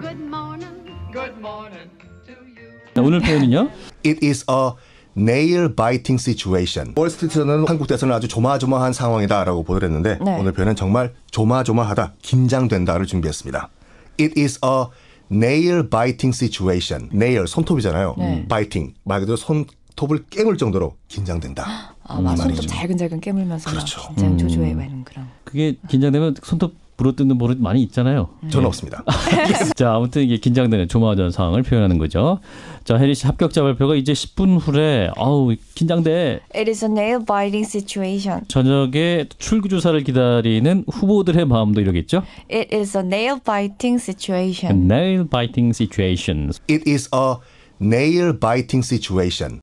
Good morning. Good morning to you. 자, 오늘 표현은요. It is a nail biting situation. 월스트리트는 한국 대선은 아주 조마조마한 상황이다라고 보도를 했는데 네. 오늘 표현은 정말 조마조마하다, 긴장된다를 준비했습니다. It is a nail biting situation. nail 손톱이잖아요. 네. biting 말 그대로 손톱을 깨물 정도로 긴장된다. 아, 손톱 말이죠. 잘근잘근 깨물면서 그렇죠. 긴장 조조해 음. 그런. 그게 긴장되면 손톱 물어뜯는 버릇 많이 있잖아요. 저는 없습니다. 자, 아무튼 이게 긴장되는 조마전 상황을 표현하는 거죠. 자, 해리 씨 합격자 발표가 이제 10분 후래. 아우, 긴장돼. It is a nail-biting situation. 저녁에 출구 조사를 기다리는 후보들의 마음도 이러겠죠? It is a nail-biting situation. A nail-biting situation. It is a nail-biting situation.